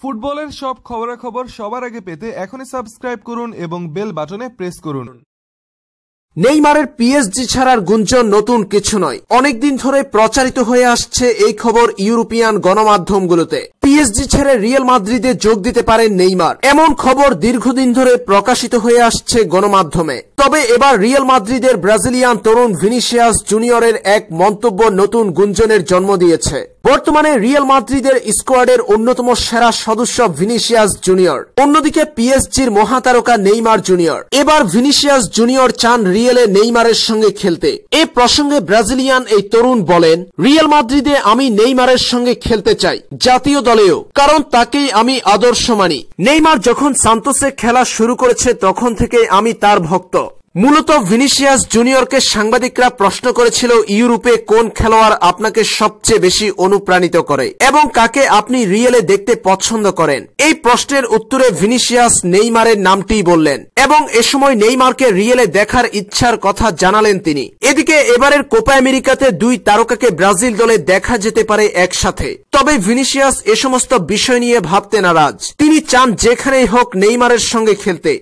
ফুটবলের সব খবরাখবর সবার আগে পেতে এখনই সাবস্ক্রাইব করুন এবং বেল বাটনে প্রেস করুন নেইমারের পিএসজি ছাড়ার গুঞ্জন নতুন কিছু নয় অনেকদিন ধরে প্রচারিত হয়ে আসছে এই খবর ইউরোপিয়ান গণমাধ্যমগুলোতে পিএসজি ছেড়ে রিয়েল মাদ্রিদে যোগ দিতে পারেন নেইমার এমন খবর দীর্ঘদিন ধরে প্রকাশিত হয়ে আসছে গণমাধ্যমে তবে এবার রিয়েল মাদ্রিদের ব্রাজিলিয়ান তরুণ ভিনিসিয়াস জুনিয়রের এক মন্তব্য নতুন গুঞ্জনের জন্ম দিয়েছে বর্তমানে রিয়েল মাদ্রিদের স্কোয়াডের অন্যতম সেরা সদস্য ভিনিসিয়াস জুনিয়র অন্যদিকে পিএসজির মহাতারকা নেইমার জুনিয়র এবার ভিনিসিয়াস জুনিয়র চান রিয়েলে নেইমারের সঙ্গে খেলতে এ প্রসঙ্গে ব্রাজিলিয়ান এই তরুণ বলেন রিয়েল মাদ্রিদে আমি নেইমারের সঙ্গে খেলতে চাই জাতীয় দলে হয়েও কারণ তাকেই আমি আদর্শ মানি নেইমার যখন সান্তোসে খেলা শুরু করেছে তখন থেকে আমি তার ভক্ত মূলত ভিনিসিয়াস জুনিয়রকে সাংবাদিকরা প্রশ্ন করেছিল ইউরোপে কোন খেলোয়াড় আপনাকে সবচেয়ে বেশি অনুপ্রাণিত করে এবং কাকে আপনি রিয়েলে দেখতে পছন্দ করেন এই প্রশ্নের উত্তরে ভিনিসিয়াস নেইমারের নামটি বললেন এবং এ সময় নেইমারকে রিয়েলে দেখার ইচ্ছার কথা জানালেন তিনি এদিকে এবারের কোপা আমেরিকাতে দুই তারকাকে ব্রাজিল দলে দেখা যেতে পারে একসাথে তবে ভিনিসিয়াস এ সমস্ত বিষয় নিয়ে ভাবতে নারাজ তিনি চান যেখানেই হোক নেইমারের সঙ্গে খেলতে